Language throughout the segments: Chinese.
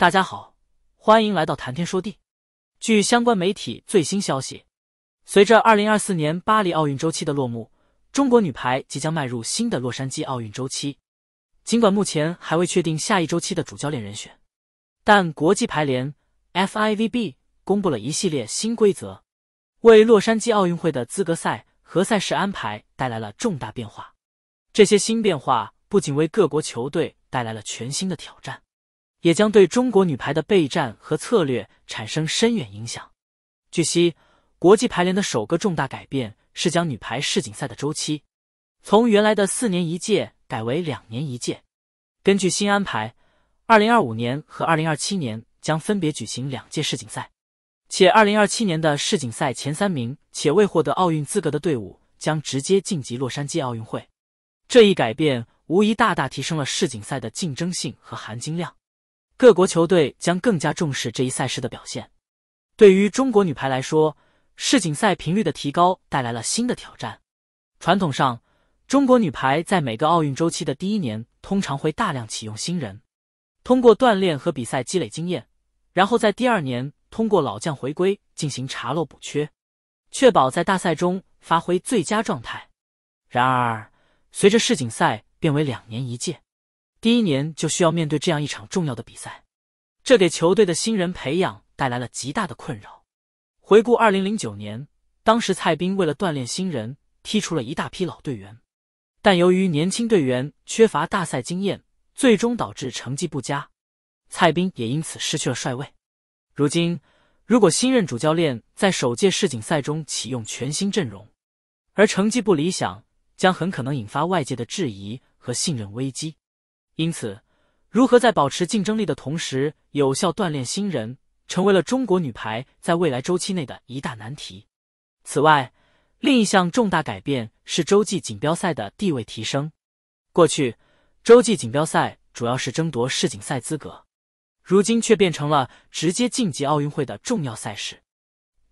大家好，欢迎来到谈天说地。据相关媒体最新消息，随着2024年巴黎奥运周期的落幕，中国女排即将迈入新的洛杉矶奥运周期。尽管目前还未确定下一周期的主教练人选，但国际排联 FIVB 公布了一系列新规则，为洛杉矶奥运会的资格赛和赛事安排带来了重大变化。这些新变化不仅为各国球队带来了全新的挑战。也将对中国女排的备战和策略产生深远影响。据悉，国际排联的首个重大改变是将女排世锦赛的周期从原来的四年一届改为两年一届。根据新安排，2025年和2027年将分别举行两届世锦赛，且2027年的世锦赛前三名且未获得奥运资格的队伍将直接晋级洛杉矶奥运会。这一改变无疑大大提升了世锦赛的竞争性和含金量。各国球队将更加重视这一赛事的表现。对于中国女排来说，世锦赛频率的提高带来了新的挑战。传统上，中国女排在每个奥运周期的第一年通常会大量启用新人，通过锻炼和比赛积累经验，然后在第二年通过老将回归进行查漏补缺，确保在大赛中发挥最佳状态。然而，随着世锦赛变为两年一届。第一年就需要面对这样一场重要的比赛，这给球队的新人培养带来了极大的困扰。回顾二零零九年，当时蔡斌为了锻炼新人，踢出了一大批老队员，但由于年轻队员缺乏大赛经验，最终导致成绩不佳，蔡斌也因此失去了帅位。如今，如果新任主教练在首届世锦赛中启用全新阵容，而成绩不理想，将很可能引发外界的质疑和信任危机。因此，如何在保持竞争力的同时有效锻炼新人，成为了中国女排在未来周期内的一大难题。此外，另一项重大改变是洲际锦标赛的地位提升。过去，洲际锦标赛主要是争夺世锦赛资格，如今却变成了直接晋级奥运会的重要赛事。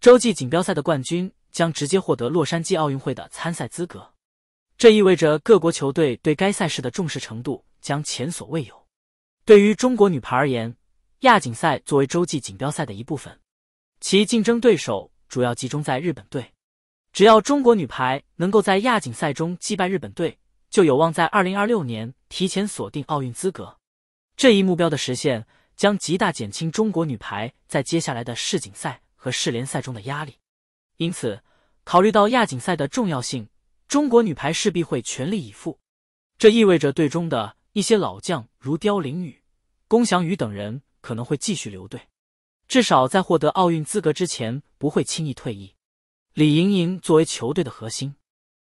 洲际锦标赛的冠军将直接获得洛杉矶奥运会的参赛资格，这意味着各国球队对该赛事的重视程度。将前所未有。对于中国女排而言，亚锦赛作为洲际锦标赛的一部分，其竞争对手主要集中在日本队。只要中国女排能够在亚锦赛中击败日本队，就有望在二零二六年提前锁定奥运资格。这一目标的实现，将极大减轻中国女排在接下来的世锦赛和世联赛中的压力。因此，考虑到亚锦赛的重要性，中国女排势必会全力以赴。这意味着队中的。一些老将如刁灵雨、龚翔宇等人可能会继续留队，至少在获得奥运资格之前不会轻易退役。李盈莹作为球队的核心，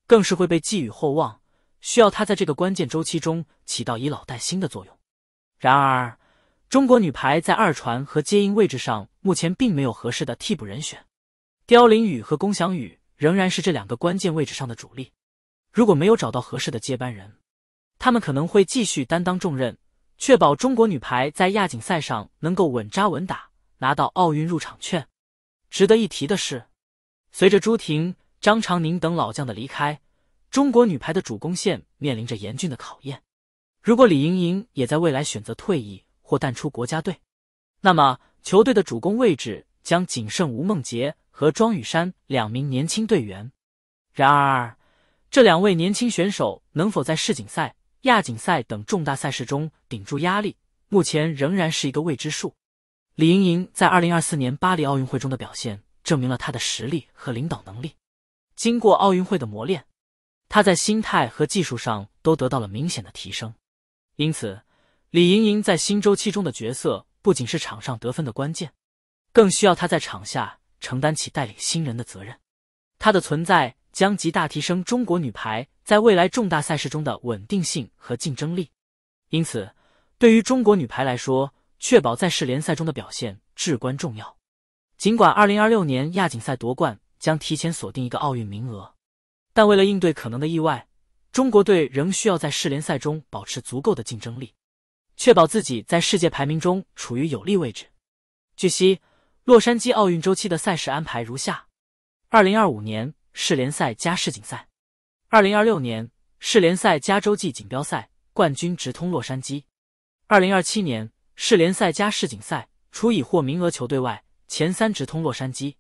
更是会被寄予厚望，需要她在这个关键周期中起到以老带新的作用。然而，中国女排在二传和接应位置上目前并没有合适的替补人选，刁灵雨和龚翔宇仍然是这两个关键位置上的主力。如果没有找到合适的接班人，他们可能会继续担当重任，确保中国女排在亚锦赛上能够稳扎稳打，拿到奥运入场券。值得一提的是，随着朱婷、张常宁等老将的离开，中国女排的主攻线面临着严峻的考验。如果李盈莹也在未来选择退役或淡出国家队，那么球队的主攻位置将仅剩吴梦洁和庄宇珊两名年轻队员。然而，这两位年轻选手能否在世锦赛？亚锦赛等重大赛事中顶住压力，目前仍然是一个未知数。李盈莹在二零二四年巴黎奥运会中的表现，证明了她的实力和领导能力。经过奥运会的磨练，她在心态和技术上都得到了明显的提升。因此，李盈莹在新周期中的角色不仅是场上得分的关键，更需要她在场下承担起带领新人的责任。她的存在。将极大提升中国女排在未来重大赛事中的稳定性和竞争力。因此，对于中国女排来说，确保在世联赛中的表现至关重要。尽管2026年亚锦赛夺冠将提前锁定一个奥运名额，但为了应对可能的意外，中国队仍需要在世联赛中保持足够的竞争力，确保自己在世界排名中处于有利位置。据悉，洛杉矶奥运周期的赛事安排如下：2025年。世联赛加世锦赛，二零二六年世联赛加洲际锦标赛冠军直通洛杉矶；二零二七年世联赛加世锦赛，除已获名额球队外，前三直通洛杉矶；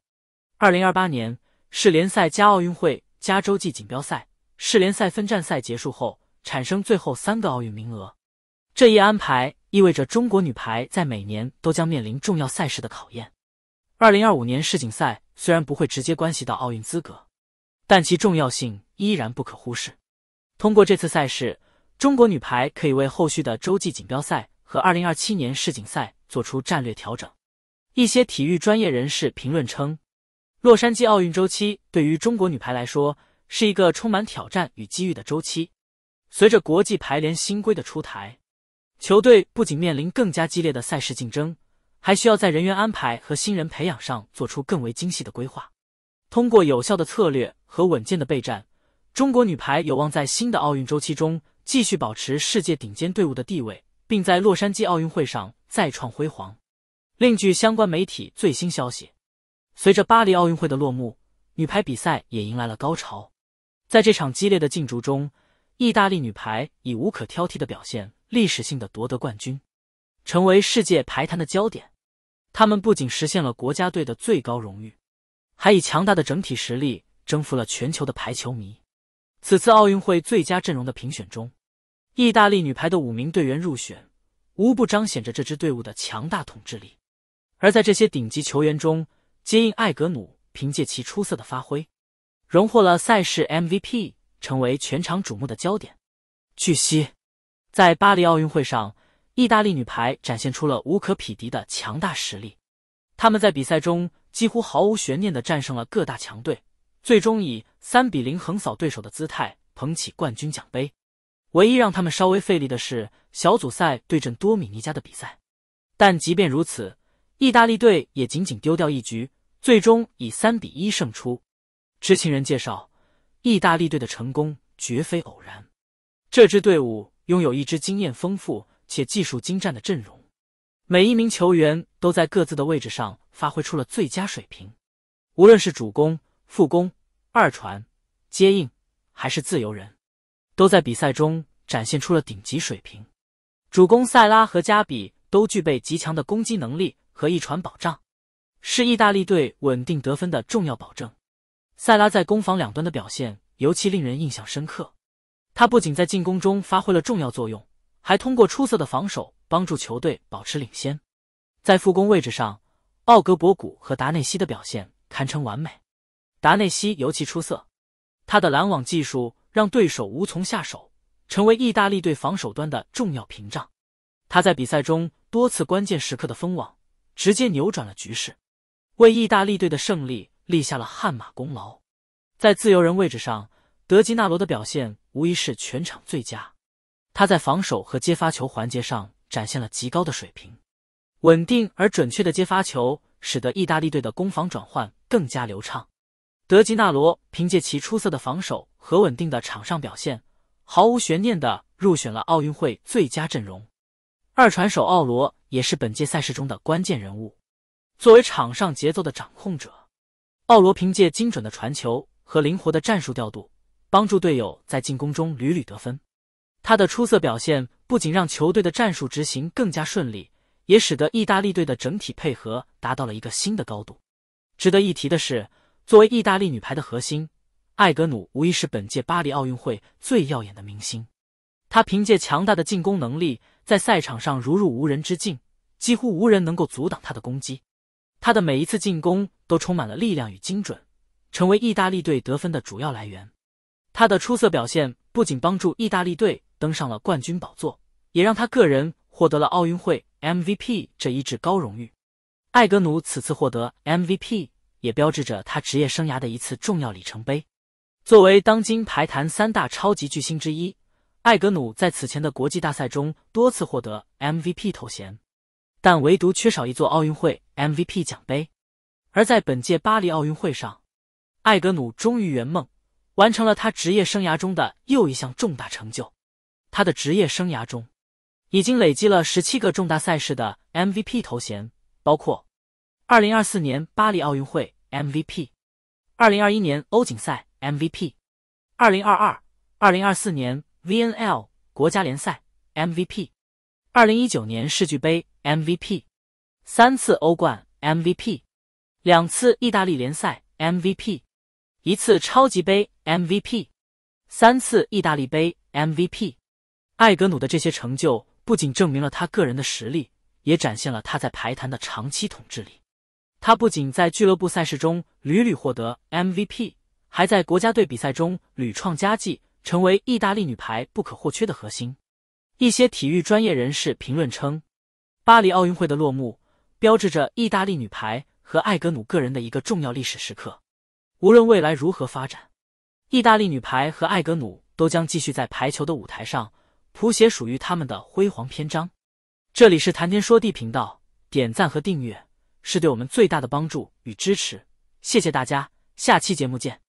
二零二八年世联赛加奥运会加洲际锦标赛，世联赛分站赛结束后产生最后三个奥运名额。这一安排意味着中国女排在每年都将面临重要赛事的考验。二零二五年世锦赛虽然不会直接关系到奥运资格。但其重要性依然不可忽视。通过这次赛事，中国女排可以为后续的洲际锦标赛和二零二七年世锦赛做出战略调整。一些体育专业人士评论称，洛杉矶奥运周期对于中国女排来说是一个充满挑战与机遇的周期。随着国际排联新规的出台，球队不仅面临更加激烈的赛事竞争，还需要在人员安排和新人培养上做出更为精细的规划。通过有效的策略和稳健的备战，中国女排有望在新的奥运周期中继续保持世界顶尖队伍的地位，并在洛杉矶奥运会上再创辉煌。另据相关媒体最新消息，随着巴黎奥运会的落幕，女排比赛也迎来了高潮。在这场激烈的竞逐中，意大利女排以无可挑剔的表现，历史性的夺得冠军，成为世界排坛的焦点。他们不仅实现了国家队的最高荣誉。还以强大的整体实力征服了全球的排球迷。此次奥运会最佳阵容的评选中，意大利女排的五名队员入选，无不彰显着这支队伍的强大统治力。而在这些顶级球员中，接应艾格努凭借其出色的发挥，荣获了赛事 MVP，成为全场瞩目的焦点。据悉，在巴黎奥运会上，意大利女排展现出了无可匹敌的强大实力。他们在比赛中。几乎毫无悬念的战胜了各大强队，最终以三比零横扫对手的姿态捧起冠军奖杯。唯一让他们稍微费力的是小组赛对阵多米尼加的比赛，但即便如此，意大利队也仅仅丢掉一局，最终以三比一胜出。知情人介绍，意大利队的成功绝非偶然，这支队伍拥有一支经验丰富且技术精湛的阵容。每一名球员都在各自的位置上发挥出了最佳水平，无论是主攻、副攻、二传、接应，还是自由人，都在比赛中展现出了顶级水平。主攻塞拉和加比都具备极强的攻击能力和一传保障，是意大利队稳定得分的重要保证。塞拉在攻防两端的表现尤其令人印象深刻，他不仅在进攻中发挥了重要作用。还通过出色的防守帮助球队保持领先。在副攻位置上，奥格博古和达内西的表现堪称完美。达内西尤其出色，他的拦网技术让对手无从下手，成为意大利队防守端的重要屏障。他在比赛中多次关键时刻的封网，直接扭转了局势，为意大利队的胜利立下了汗马功劳。在自由人位置上，德吉纳罗的表现无疑是全场最佳。他在防守和接发球环节上展现了极高的水平，稳定而准确的接发球使得意大利队的攻防转换更加流畅。德吉纳罗凭借其出色的防守和稳定的场上表现，毫无悬念的入选了奥运会最佳阵容。二传手奥罗也是本届赛事中的关键人物，作为场上节奏的掌控者，奥罗凭借精准的传球和灵活的战术调度，帮助队友在进攻中屡屡得分。他的出色表现不仅让球队的战术执行更加顺利，也使得意大利队的整体配合达到了一个新的高度。值得一提的是，作为意大利女排的核心，艾格努无疑是本届巴黎奥运会最耀眼的明星。他凭借强大的进攻能力，在赛场上如入无人之境，几乎无人能够阻挡他的攻击。他的每一次进攻都充满了力量与精准，成为意大利队得分的主要来源。他的出色表现不仅帮助意大利队。登上了冠军宝座，也让他个人获得了奥运会 MVP 这一至高荣誉。艾格努此次获得 MVP，也标志着他职业生涯的一次重要里程碑。作为当今排坛三大超级巨星之一，艾格努在此前的国际大赛中多次获得 MVP 头衔，但唯独缺少一座奥运会 MVP 奖杯。而在本届巴黎奥运会上，艾格努终于圆梦，完成了他职业生涯中的又一项重大成就。他的职业生涯中，已经累积了十七个重大赛事的 MVP 头衔，包括二零二四年巴黎奥运会 MVP，二零二一年欧锦赛 MVP，二零二二、二零二四年 VNL 国家联赛 MVP，二零一九年世俱杯 MVP，三次欧冠 MVP，两次意大利联赛 MVP，一次超级杯 MVP，三次意大利杯 MVP。艾格努的这些成就不仅证明了他个人的实力，也展现了他在排坛的长期统治力。他不仅在俱乐部赛事中屡屡获得 MVP，还在国家队比赛中屡创佳绩，成为意大利女排不可或缺的核心。一些体育专业人士评论称，巴黎奥运会的落幕标志着意大利女排和艾格努个人的一个重要历史时刻。无论未来如何发展，意大利女排和艾格努都将继续在排球的舞台上。谱写属于他们的辉煌篇章。这里是谈天说地频道，点赞和订阅是对我们最大的帮助与支持，谢谢大家，下期节目见。